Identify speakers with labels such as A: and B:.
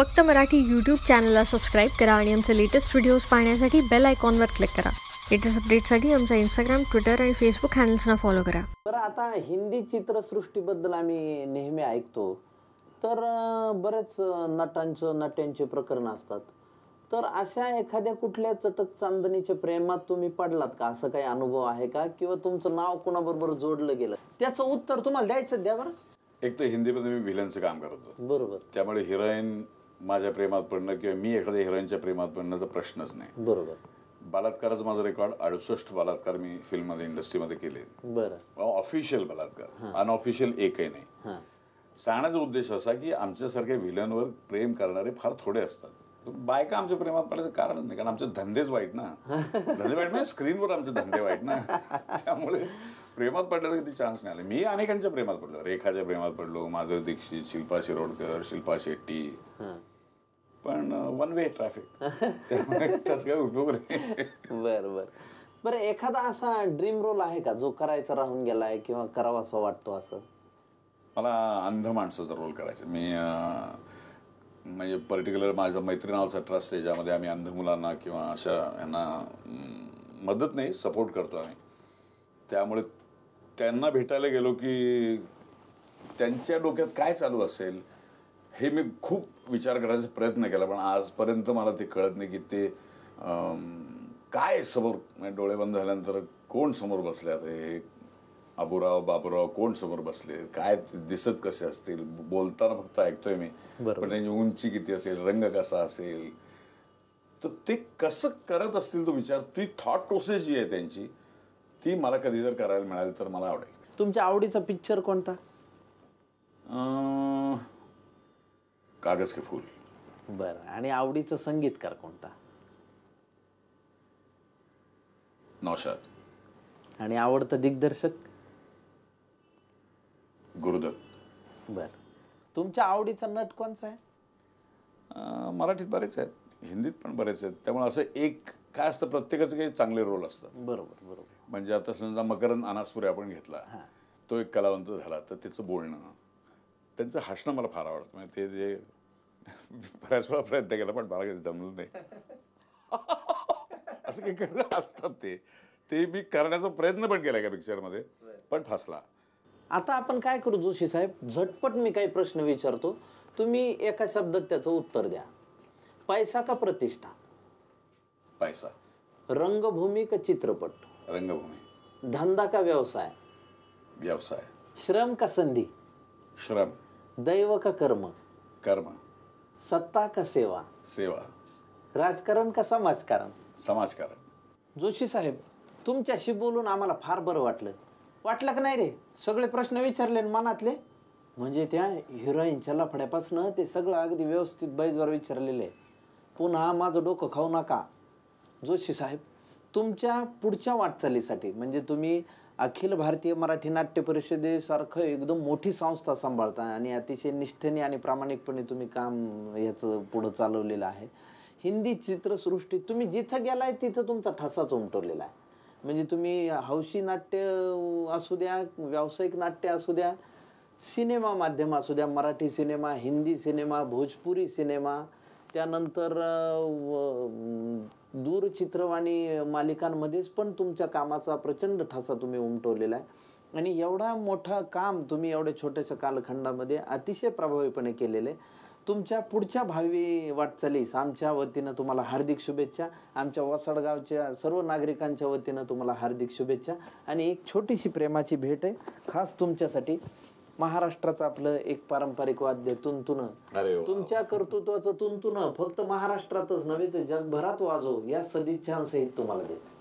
A: फक्त मराठी यूट्यूब चॅनलला सबस्क्राईब करा आणि आमचे लेटेस्ट व्हिडिओज पाहण्यासाठी बेल आयकॉनवर क्लिक करा लेटेस्ट अपडेटसाठी आमचा इंस्टाग्राम ट्विटर आणि फेसबुक हँडल्सना फॉलो करा बरं आता हिंदी चित्रसृष्टीबद्दल आम्ही नेहमी ऐकतो तर बरेच नटांचं नट्यांचे प्रकरण असतात तर अशा एखाद्या कुठल्या चटक चांदणीच्या प्रेमात तुम्ही पडलात का असं काही अनुभव आहे का किंवा तुमचं नाव कोणाबरोबर जोडलं गेलं त्याचं उत्तर तुम्हाला द्यायचं द्या बरं
B: एक तर हिंदीमध्ये मी व्हिलनचं काम करत होतो बरोबर त्यामुळे हिरोईन माझ्या प्रेमात पडणं किंवा मी एखाद्या हिरोईनच्या प्रेमात पडण्याचा प्रश्नच नाही बरोबर बलात्काराचा माझा रेकॉर्ड अडुसष्ट बलात्कार मी फिल्म फिल्ममध्ये इंडस्ट्रीमध्ये केले बरं ऑफिशियल बलात्कार अनऑफिशियल एकही नाही सांगण्याचा उद्देश असा की आमच्यासारख्या व्हिलनवर प्रेम करणारे फार थोडे असतात बायका आमच्या प्रेमात पडायचं कारणच नाही कारण आमचे धंदेच वाईट ना धंदे वाईट नाही म्हणजे स्क्रीनवर आमचे धंदे वाईट ना त्यामुळे प्रेमात पडल्याचा किती चान्स नाही आले मी अनेकांच्या प्रेमात पडलो रेखाच्या प्रेमात पडलो माधव दीक्षित शिल्पा शिरोडकर शिल्पा शेट्टी
A: पण वन वे ट्रॅफिक त्याच उपयोग नाही बरं बरं बरं एखादा असा ड्रीम रोल आहे का जो करायचा राहून गेलाय किंवा करावा असं वाटतो असं
B: मला अंध माणसाचा रोल करायचा मी म्हणजे पर्टिक्युलर माझं मैत्री नावाचा ट्रस्ट आहे ज्यामध्ये आम्ही अंध मुलांना किंवा अशा यांना मदत नाही सपोर्ट करतो आम्ही त्यामुळे त्यांना भेटायला गेलो की त्यांच्या डोक्यात काय चालू असेल हे मी खूप विचार करायचा प्रयत्न केला पण आजपर्यंत मला ते कळत नाही की ते काय समोर म्हणजे डोळे बंद झाल्यानंतर कोण समोर बसले आता हे अबुराव बाबुराव कोण समोर बसले काय दिसत कसे असतील बोलताना फक्त ऐकतोय मी पण त्यांची उंची किती असेल रंग कसा असेल तर ते कसं करत असतील तो विचार ती थॉट प्रोसेस जी आहे त्यांची ती मला कधी जर करायला मिळाली तर मला आवडेल
A: तुमच्या आवडीचा पिक्चर कोणता कागज के फूल बरं आणि आवडीचं संगीतकार कोणता नौशाद आणि आवडतं दिग्दर्शक गुरुदत्त बर तुमच्या आवडीचा नट कोणचा आहे
B: मराठीत बरेच आहेत हिंदीत पण बरेच आहेत त्यामुळे असं एक काय असतं प्रत्येकाचे काही चांगले रोल असतात बरोबर बरोबर म्हणजे आता समजा मकरंद अनासपुरे आपण घेतला तो एक कलावंत झाला तर त्याचं बोलणं त्यांचं हसणं मला फार आवडतं म्हणजे ते जे बऱ्याच वेळा प्रयत्न केला पण मला काही जमलं नाही असं काही करणं
A: असतात ते ते
B: मी करण्याचा प्रयत्न पण केला एका पिक्चरमध्ये पण फसला
A: आता आपण काय करू जोशी साहेब झटपट मी काही प्रश्न विचारतो तुम्ही एका शब्दात त्याचं उत्तर द्या पैसा का प्रतिष्ठा पैसा रंगभूमी का चित्रपट रंगभूमी धंदा का व्यवसाय व्यवसाय श्रम का संधी श्रम दैव का कर्म कर्म सत्ता का सेवा सेवा राजकारण का समाजकारण समाजकारण जोशी साहेब तुमच्याशी बोलून आम्हाला फार बरं वाटलं वाटलं का नाही रे सगळे प्रश्न विचारले मनातले म्हणजे त्या हिरोईनच्या लफड्यापासनं ते सगळं अगदी व्यवस्थित बैजवर विचारलेलं आहे पुन्हा माझं डोकं खाऊ नका जोशी साहेब तुमच्या पुढच्या वाटचालीसाठी म्हणजे तुम्ही अखिल भारतीय मराठी नाट्य परिषदेसारखं एकदम मोठी संस्था सांभाळता आणि अतिशय निष्ठेने आणि प्रामाणिकपणे तुम्ही काम ह्याचं पुढं चालवलेलं आहे हिंदी चित्रसृष्टी तुम्ही जिथं गेला आहे तिथं तुमचा ठसाच उमटवलेला आहे म्हणजे तुम्ही हौशी नाट्य असू द्या व्यावसायिक नाट्य असू द्या सिनेमा माध्यम असू द्या Marathi cinema Hindi cinema Bhojpuri cinema त्यानंतर दूरचित्रवाणी मालिकांमध्येच पण तुमच्या कामाचा प्रचंड ठासा तुम्ही उमटवलेला आहे आणि एवढा मोठा काम तुम्ही एवढ्या छोट्याशा कालखंडामध्ये अतिशय प्रभावीपणे केलेलं आहे तुमच्या पुढच्या भावी वाटचालीस आमच्या वतीनं तुम्हाला हार्दिक शुभेच्छा आमच्या वसाडगावच्या सर्व नागरिकांच्या वतीनं तुम्हाला हार्दिक शुभेच्छा आणि एक छोटीशी प्रेमाची भेट आहे खास तुमच्यासाठी महाराष्ट्राचं आपलं एक पारंपरिक वाद्य तुंतुन तुमच्या कर्तृत्वाचं तुंतुन फक्त महाराष्ट्रातच नव्हे तर जगभरात वाजव या सदिच्छांसहित तुम्हाला देते